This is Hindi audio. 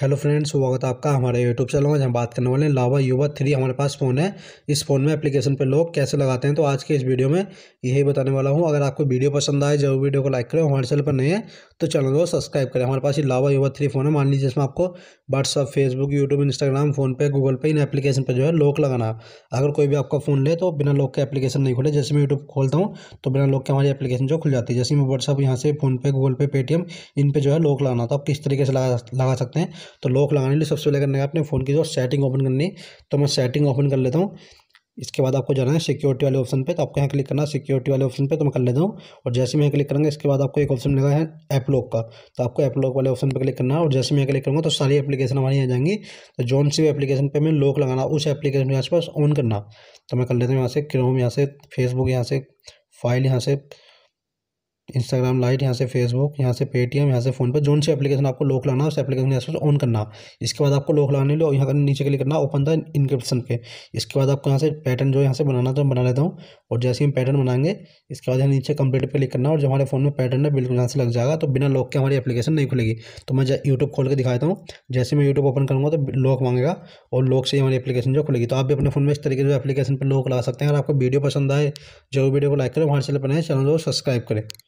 हेलो फ्रेंड्स स्वागत है आपका हमारे यूट्यूब चैनल में जहाँ बात करने वाले हैं लावा युवा थ्री हमारे पास फ़ोन है इस फ़ोन में एप्लीकेशन पे लोग कैसे लगाते हैं तो आज के इस वीडियो में यही बताने वाला हूँ अगर आपको वीडियो पसंद आए जरूर वीडियो को लाइक करें हमारे चैनल पर नहीं है तो चैनल को सब्सक्राइब करें हमारे पास ये लावा युवा थ्री फ़ोन है मान लीजिए जिसमें आपको WhatsApp Facebook YouTube Instagram PhonePe Google Pay इन एप्लीकेशन पर जो है लॉक लगाना अगर कोई भी आपका फ़ोन ले तो बिना लॉक के एप्लीकेशन नहीं खुले जैसे मैं यूट्यूब खोलता हूँ तो बिना लॉक के हमारी एप्लीकेशन जो खुल जाती है जैसे मैं व्हाट्सअप यहाँ से फ़ोनपे गूगल पे पेटीएम इन पर जो है लॉक लगाना तो आप किस तरीके से लगा लगा सकते हैं तो लॉक लगाने के लिए सबसे पहले करना है अपने फ़ोन की जो सेटिंग ओपन करनी है तो मैं सेटिंग ओपन कर लेता हूँ इसके बाद आपको जाना है सिक्योरिटी वाले ऑप्शन पे तो आपको यहाँ क्लिक करना है सिक्योरिटी वाले ऑप्शन पे तो मैं कर लेता हूँ और जैसे मैं यहाँ क्लिक करूँगा इसके बाद आपको एक ऑप्शन लगा है ऐप लॉक का तो आपको ऐप लॉक वाले ऑप्शन पे क्लिक करना है और जैसे मैं यहाँ क्लिक करूँगा तो सारी एप्लीकेशन हमारी आ जाएंगी तो जौन सी एप्लीकेशन पर मैं लॉक लगाना उस एप्लीकेशन के आसपास ऑन करना तो मैं कर लेता हूँ यहाँ से क्रोम यहाँ से फेसबुक यहाँ से फाइल यहाँ से इंस्टाग्राम लाइट यहाँ से फेसबुक यहाँ से पेटीएम यहाँ से फोन पर जो से एप्लीकेशन आपको लॉक है उस एप्लीकेशन यहाँ से ऑन करना इसके बाद आपको लॉक लाने लो यहाँ नीचे के लिए करना ओपन था इनक्रिप्शन पे इसके बाद आपको यहाँ से पैटर्न जो यहाँ से बनाना था तो बना लेता हूँ और जैसे ही हम पैटर्न बनाएंगे इसके बाद हमें नीचे कंप्लीट पे क्लिक करना और जो हमारे फ़ोन में पैटर्न है बिल्कुल यहाँ से लग जाएगा तो बिना लॉक के हमारी एप्लीकेशन नहीं खुलेगी तो मैं यूट्यूब खोल के दिखाता हूँ जैसे मैं यूट्यूब ओपन करूँगा तो लॉक मांगेगा और लॉक से ही हमारी एप्लीकेशन जो खुलेगी तो आप भी अपने फ़ोन में इस तरीके से एप्लीकेशन पर लॉक लगा सकते हैं अगर आपको वीडियो पसंद आए जरूर वीडियो को लाइक करें हमारे चैनल पर नए चैनल को सब्सक्राइब करें